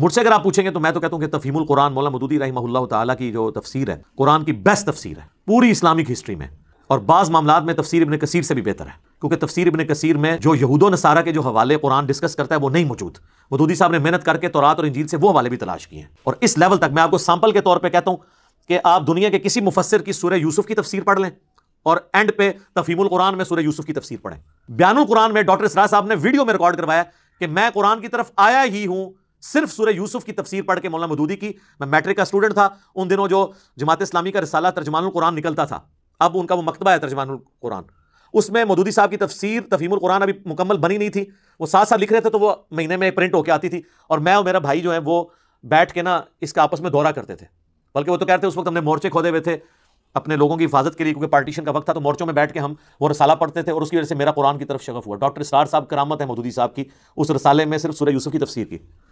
मुझसे अगर आप पूछेंगे तो मैं तो कहता हूं कि तफीमुल कुरान मौला मदूदी रही ताला की जो तफसीर है कुरान की बेस्ट तफसीर है पूरी इस्लामिक हिस्ट्री में और बाज़ मामला में तफसीर इबन कसीर से भी बेहतर है क्योंकि तफसीर इबन कसीर में जो यहूद नसारा के जो हवाले कुरान डिस्कस करता है वो नहीं मौजूद मदूदी साहब ने मेहनत करके तोरात और इंजील से वो हवाले भी तलाश किए हैं और इस लेवल तक मैं आपको सैंपल के तौर पर कहता हूँ कि आप दुनिया के किसी मुफसर की सूर्य यूसुफ की तफसीर पढ़ लें और एंड पे तफीमुल कुरान में सूर्य यूसुफ की तफसीर पढ़ें बयानुल कुरान में डॉक्टर इसरा साहब ने वीडियो में रिकॉर्ड करवाया कि मैं कुरान की तरफ आया ही हूँ सिर्फ सूर्य यूसुफ की तफसीर पढ़ के मौलाना मदूदी की मैं मैट्रिक का स्टूडेंट था उन दिनों जो जमात इस्लामी का रसाला तर्जमान कुरान निकलता था अब उनका वो मकतबा है तर्जमान कुरान उसमें मदूदी साहब की तफसीर तफीमुल कुरान अभी मुकम्मल बनी नहीं थी वो साथ साथ लिख रहे थे तो वो महीने में प्रिंट होकर आती थी और मैं और मेरा भाई जो है वो बैठ के ना इसका आपस में दौरा करते थे बल्कि वो तो कहते उस वक्त हमने मोर्चे खोदे हुए थे अपने लोगों की हिफाजत के लिए क्योंकि पार्टीशन का वक्त था तो मोर्चों में बैठ के हम वो रसाला पढ़ते थे और उसकी वजह से मेरा कुरान की तरफ शगफ हुआ डॉक्टर स्टार साहब करामत है मदूदी साहब की उस रसाले में सिर्फ सूर्य यूसुफ की तफसीर की